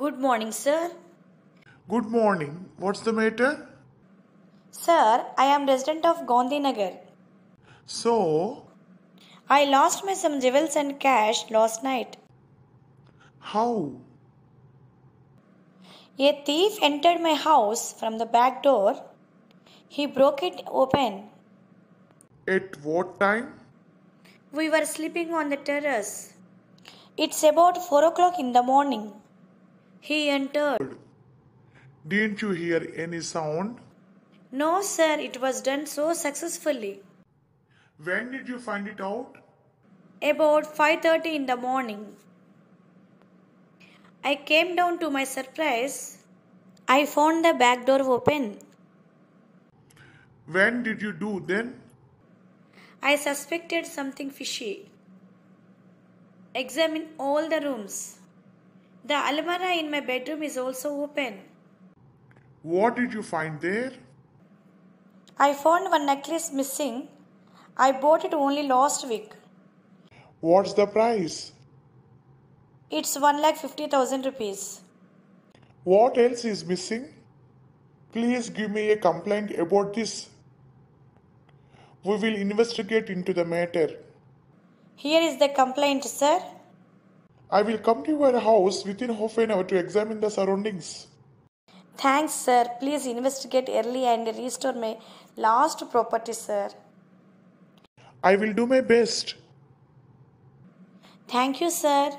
Good morning, sir. Good morning. What's the matter? Sir, I am resident of Gandhinagar. So? I lost my some jewels and cash last night. How? A thief entered my house from the back door. He broke it open. At what time? We were sleeping on the terrace. It's about 4 o'clock in the morning. He entered. Didn't you hear any sound? No, sir, it was done so successfully. When did you find it out? About 5:30 in the morning. I came down to my surprise. I found the back door open. When did you do then? I suspected something fishy. Examine all the rooms. The almirah in my bedroom is also open. What did you find there? I found one necklace missing. I bought it only last week. What's the price? It's 1,50,000 rupees. What else is missing? Please give me a complaint about this. We will investigate into the matter. Here is the complaint, sir. I will come to your house within half an hour to examine the surroundings. Thanks, sir. Please investigate early and restore my lost property, sir. I will do my best. Thank you, sir.